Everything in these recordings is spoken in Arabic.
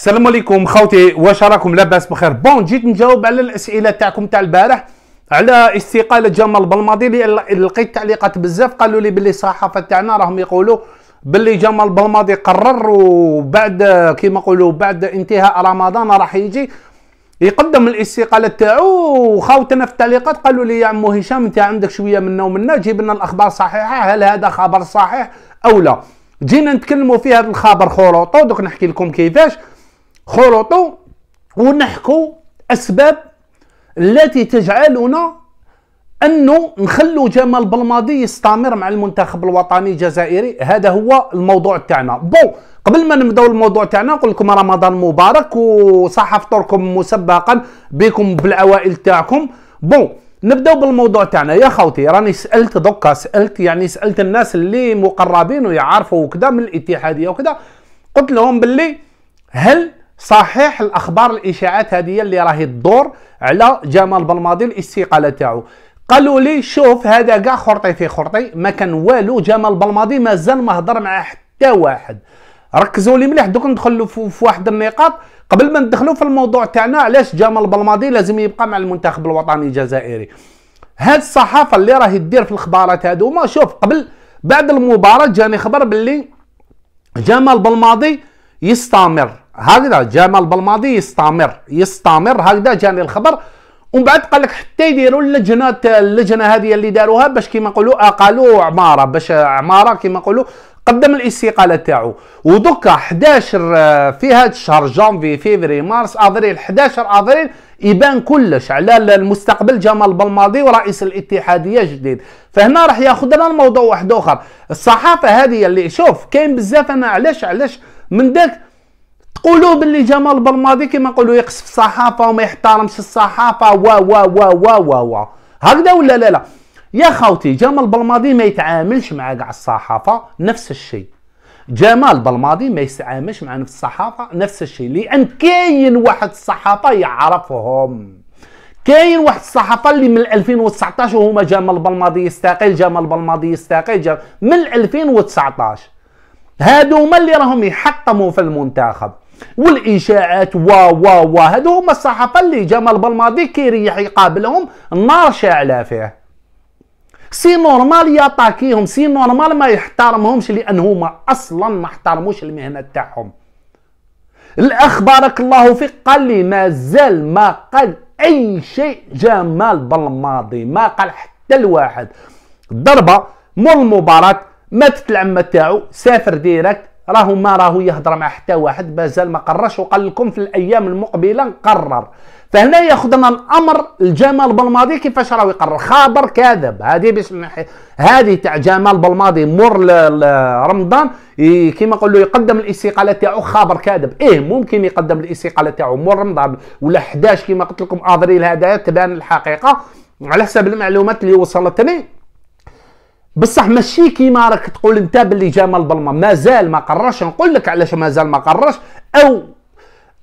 السلام عليكم خوتي واش راكم لاباس بخير بون جيت نجاوب على الاسئله تاعكم تاع البارح على استقاله جمال بلماضي لقيت تعليقات بزاف قالوا لي باللي الصحافه تاعنا راهم يقولوا باللي جمال بلماضي قرر وبعد كيما نقولوا بعد انتهاء رمضان راح يجي يقدم الاستقاله تاعو وخاوتنا في التعليقات قالوا لي يا عمو هشام انت عندك شويه منا ومنا جيب لنا الاخبار صحيحه هل هذا خبر صحيح او لا جينا نتكلموا في هذا الخبر خروطو دوك نحكي لكم كيفاش خلطوا ونحكوا اسباب التي تجعلنا انه نخلو جمال بلماضي يستمر مع المنتخب الوطني الجزائري هذا هو الموضوع تاعنا بون قبل ما نبداو الموضوع تاعنا نقول لكم رمضان مبارك وصح فطوركم مسبقا بكم بالعوائل تاعكم بون نبداو بالموضوع تاعنا يا خوتي راني سالت دوكا سالت يعني سالت الناس اللي مقربين ويعرفوا وكذا من الاتحاديه وكذا قلت لهم باللي هل صحيح الاخبار الاشاعات هذه اللي راهي تدور على جمال بلماضي الاستقاله تاعو قالوا لي شوف هذا كاع خرطي في خرطي ما كان والو جمال بلماضي مازال ما هضر مع حتى واحد ركزوا لي مليح دوك ندخلوا في واحد النقاط قبل ما ندخلوا في الموضوع تاعنا علاش جمال بلماضي لازم يبقى مع المنتخب الوطني الجزائري هاد الصحافه اللي راهي دير في الخبارات هادوما شوف قبل بعد المباراه جاني خبر باللي جمال بلماضي يستمر هكذا جمال بالماضي يستمر يستمر هكذا جاني الخبر ومن بعد قال لك حتى يديروا اللجنه اللجنه هذه اللي داروها باش كيما نقولوا اقالوا عماره باش عماره كيما نقولوا قدم الاستقاله تاعو ودوكا 11 آه، في هذا الشهر جانفي فيفري مارس افريل 11 افريل يبان كلش على المستقبل جمال بلماضي ورئيس الاتحاديه الجديد فهنا راح ياخذنا الموضوع واحد اخر الصحافه هذه اللي شوف كاين بزاف انا علاش علاش من ذاك تقولوا باللي جمال البرماضي كيما نقولوا يقصف الصحافه وما يحترمش الصحافه وا وا وا وا وا وا هكذا ولا لا لا يا خوتي جمال برمادي ما يتعاملش مع كاع الصحافه نفس الشيء جمال بالماضي ما يتعاملش مع نفس الصحافه نفس الشيء لان كاين واحد الصحافه يعرفهم كاين واحد الصحافه اللي من 2019 وهما جمال بالماضي يستقيل جمال بالماضي يستقيل جمال من 2019 هادو هما اللي راهم يحطموا في المنتخب والاشاعات و و و هادو هما الصحافه اللي جمال بالماضي كيريح يقابلهم النار شاعله فيه سي نورمال ياتاكيهم سي نورمال ما يحترمهمش هما اصلا ما احترموش المهنه تاعهم الاخ بارك الله فيك قال لي مازال ما قال اي شيء جمال بالماضي ما قال حتى الواحد ضربه مول المباراه ماتت العمه تاعو سافر ديريكت راهو ما راهو يهضر مع حتى واحد مازال ما قررش وقال لكم في الايام المقبله نقرر فهنا ياخذنا الامر الجمال بالماضي كيفاش راهو يقرر خابر كاذب هذه باش هذه تاع جمال بالماضي مور رمضان كيما نقولوا يقدم الاستقاله تاعو خابر كاذب ايه ممكن يقدم الاستقاله تاعو مور رمضان ولا 11 كيما قلت لكم ابريل هذا تبان الحقيقه على حسب المعلومات اللي وصلتني بصح ماشي كيما راك تقول انت باللي جمال بلما مازال ما قررش نقول لك علاش مازال ما قررش او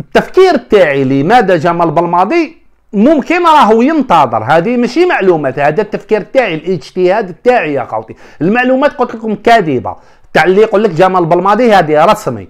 التفكير تاعي لماذا جمال بالماضي ممكن راهو ينتظر هذه ماشي معلومات هذا التفكير تاعي الاجتهاد تاعي يا خوتي المعلومات قلت لكم كاذبه تاع اللي يقول لك جمال بالماضي هذه رسمي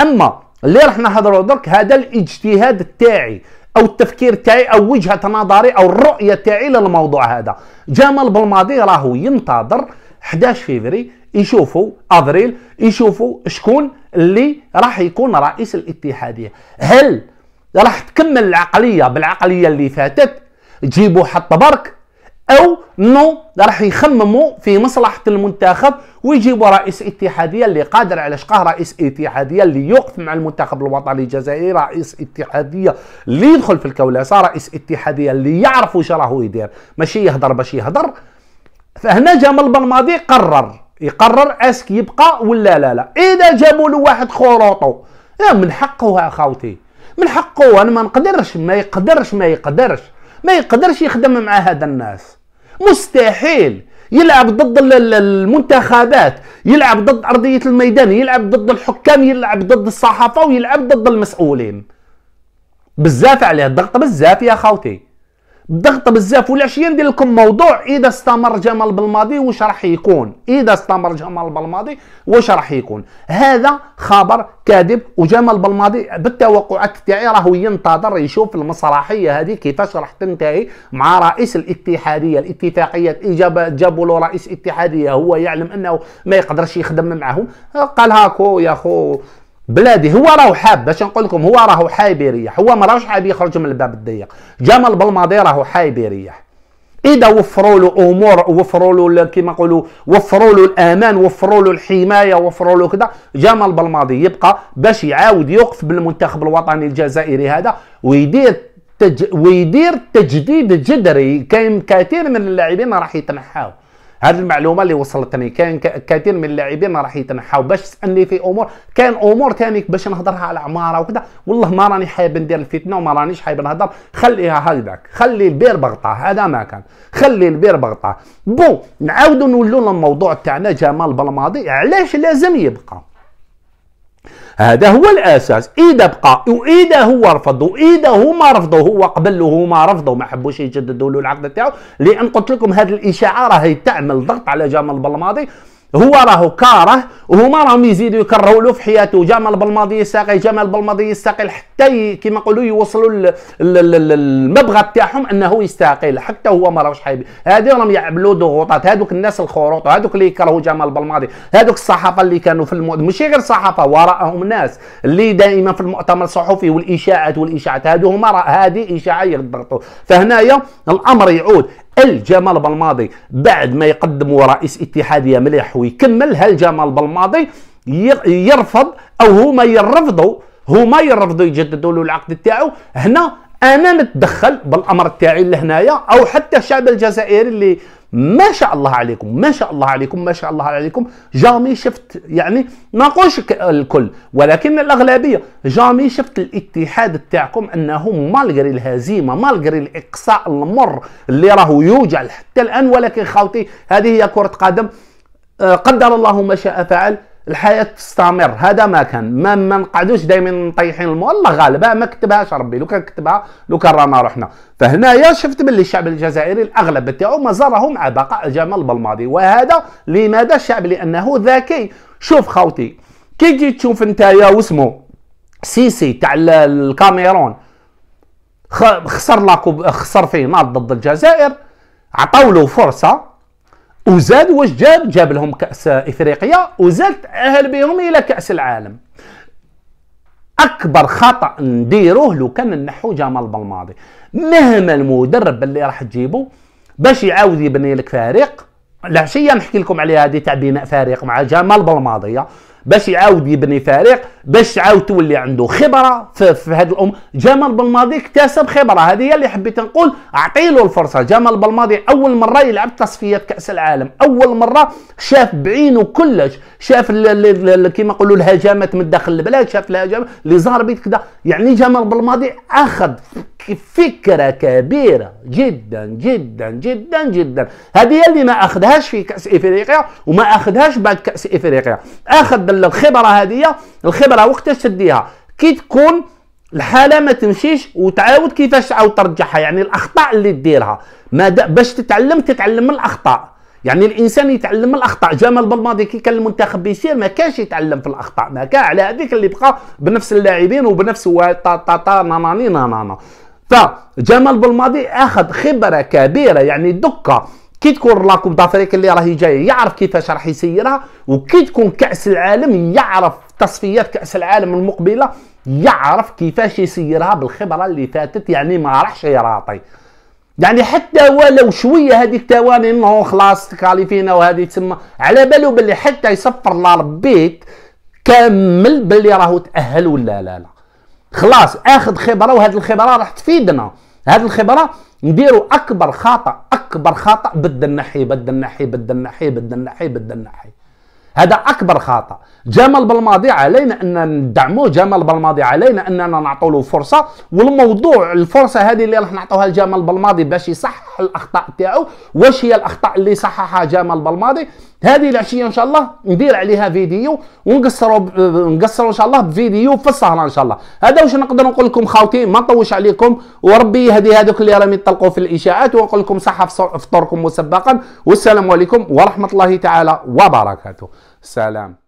اما اللي راح نهضروا درك هذا الاجتهاد تاعي او التفكير تاعي او وجهه نظري او الرؤيه تاعي للموضوع هذا جمال بالماضي راهو ينتظر 11 فيفري يشوفوا افريل يشوفوا شكون اللي راح يكون رئيس الاتحاديه هل راح تكمل العقليه بالعقليه اللي فاتت جيبوا حط برك او نو راح يخمموا في مصلحه المنتخب ويجيبوا رئيس اتحاديه اللي قادر على شقاه رئيس اتحاديه اللي يوقف مع المنتخب الوطني الجزائري رئيس اتحاديه اللي يدخل في الكولاسه رئيس اتحاديه اللي يعرف واش راهو يدير ماشي يهضر باش يهضر فهنا جمال بلماضي قرر يقرر اسك يبقى ولا لا لا اذا جابوا له واحد خروطو إيه، من حقه اخوتي من حقه انا ما نقدرش ما يقدرش ما يقدرش ما يقدرش يخدم مع هذا الناس مستحيل يلعب ضد المنتخبات يلعب ضد أرضية الميدان يلعب ضد الحكام يلعب ضد الصحافة ويلعب ضد المسؤولين بزاف عليه الضغط بزاف يا خوتي ضغط بزاف والعشيه ندير لكم موضوع اذا استمر جمال بالماضي واش راح يكون اذا استمر جمال بالماضي واش راح يكون هذا خبر كاذب وجمال بالماضي بالتوقعات تاعي راهو ينتظر يشوف المسرحيه هذه كيفاش راح تنتهي مع رئيس الاتحاديه الاتفاقيه اجابه جابوا له رئيس اتحاديه هو يعلم انه ما يقدرش يخدم معهم قال هاكو يا خو بلادي هو راهو حاب باش نقول لكم هو راهو حايب يريح هو ما راهوش حاب يخرج من الباب الضيق جمال بالماضي راهو حايب يريح اذا وفروا له امور وفروا له كيما نقولوا وفروا له الامان وفروا له الحمايه وفروا له كذا جمال بالماضي يبقى باش يعاود يوقف بالمنتخب الوطني الجزائري هذا ويدير تج... ويدير تجديد جذري كاين كثير من اللاعبين راح يتنحاو هذه المعلومه اللي وصلتني كان كثير من اللاعبين راح يتنحاو باش تسالني في امور كان امور ثاني باش نهضرها على عماره وكذا والله ما راني حابب ندير الفتنه وما رانيش حابب نهضر خليها هكذاك خلي البير بغطاه هذا ما كان خلي البير بغطاه بو نعاودوا نولوا للموضوع تاعنا جمال بلماضي علاش لازم يبقى هذا هو الاساس اذا بقى واذا هو رفض واذا هما رفضوا هو قبل له هما رفضوا ما حبوش يجددوا له العقد تاعو لان قلت لكم هذه الاشاعه راهي تعمل ضغط على جمال بلماضي هو راه كاره وهما راهم يزيدوا يكرهوا له في حياته جمال بالماضي الساقي جمال بالماضي يستقيل حتى كما نقولوا يوصلوا المبغى تاعهم انه يستقيل حتى هو ما راهوش حايب هذه راهم يعملوا ضغوطات هذوك الناس الخروط هذوك اللي يكرهوا جمال بالماضي هذوك الصحافه اللي كانوا في المؤتمر ماشي غير صحافه وراءهم ناس اللي دائما في المؤتمر الصحفي والاشاعات والاشاعات هذو هما هذه اشاعه يضغطوا فهنايا الامر يعود الجمال بالماضي بعد ما يقدم رئيس اتحاديه مليح ويكمل هل جمال بالماضي يرفض او هما يرفضوا هما يرفضوا يجددوا له العقد تاعو هنا انا نتدخل بالامر تاعي لهنايا او حتى الشعب الجزائري اللي ما شاء الله عليكم ما شاء الله عليكم ما شاء الله عليكم جامي شفت يعني ما نقولش الكل ولكن الاغلبيه جامي شفت الاتحاد تاعكم انه مالغري الهزيمه مالغري الاقصاء المر اللي راه يوجع حتى الان ولكن خاوتي هذه هي كره قدم آه، قدر الله ما شاء فعل الحياه تستمر هذا ما كان ما ما نقعدوش دائما مطيحين الماء غالبا ما كتبهاش ربي لو كان كتبها لو كان رانا رحنا فهنايا شفت باللي الشعب الجزائري الاغلب تاعو زارهم مع بقاء جمال بالماضي وهذا لماذا الشعب لانه ذكي شوف خوتي كي تجي تشوف يا واسمو سيسي تاع الكاميرون خسر لاكوب خسر فيه ناض ضد الجزائر عطاو له فرصه وزاد واش جاب جاب لهم كاس افريقيا وزاد تاهل بهم الى كاس العالم اكبر خطا نديروه لو كان نحو جمال بالماضي مهما المدرب اللي راح تجيبو باش يعاود يبني لك فريق العشيه نحكي لكم عليها هذه تاع بناء فريق مع جمال بالماضيه باش يعاود يبني فريق باش يعاود تولي عنده خبره في, في هذه الامور جمال بلماضي اكتسب خبره هذه هي اللي حبيت نقول اعطي له الفرصه جمال بلماضي اول مره يلعب تصفيات كاس العالم اول مره شاف بعينه كلش شاف كيما نقولوا الهجمات من داخل البلاد شاف الهجمات لي ظهر كذا يعني جمال بلماضي اخذ فكرة كبيرة جدا جدا جدا جدا هذه اللي ما أخذهاش في كأس إفريقيا وما أخذهاش بعد كأس إفريقيا أخذ الخبرة هذه الخبرة وقتاش تديها كي تكون الحاله ما تمشيش وتعاود كيفاش تعاود ترجعها يعني الاخطاء اللي ديرها ما باش تتعلم تتعلم من الاخطاء يعني الانسان يتعلم من الاخطاء جمال بالماضي كي كان المنتخب بيسير ما كانش يتعلم في الاخطاء ما كان على هذيك اللي بقى بنفس اللاعبين وبنفس تا تا تا نا نا. فجمال بالماضي اخذ خبره كبيره يعني دكا كي تكون لاكوب كوب دافريك اللي راهي جايه يعرف كيفاش راح يسيرها وكي تكون كاس العالم يعرف تصفيات كاس العالم المقبله يعرف كيفاش يسيرها بالخبره اللي فاتت يعني ما راحش يراطي يعني حتى ولو شويه هذيك تواني انه خلاص تكاليفينا وهذه تسمى على بالو باللي حتى يصفر لربيك كامل باللي راهو تاهل ولا لا لا خلاص اخذ خبره وهذه الخبره راح تفيدنا هذه الخبره نديروا اكبر خطا اكبر خطا بدل نحي بدل نحي بدل نحي بدل نحي بدل نحي هذا اكبر خطا جمال بالماضي علينا ان ندعمه جمال بالماضي علينا اننا نعطوا له فرصه والموضوع الفرصه هذه اللي راح نعطوها لجمال بالماضي باش يصحح الاخطاء تاعو واش هي الاخطاء اللي صححها جمال بالماضي هذه العشيه ان شاء الله ندير عليها فيديو ونقصروا ب... نقصروا ان شاء الله بفيديو في السهره ان شاء الله هذا واش نقدر نقول لكم خاوتي ما نطوش عليكم وربي يهدي هذوك اللي راهم يطلقوا في الاشاعات ونقول لكم صحه في فطوركم مسبقا والسلام عليكم ورحمه الله تعالى وبركاته سلام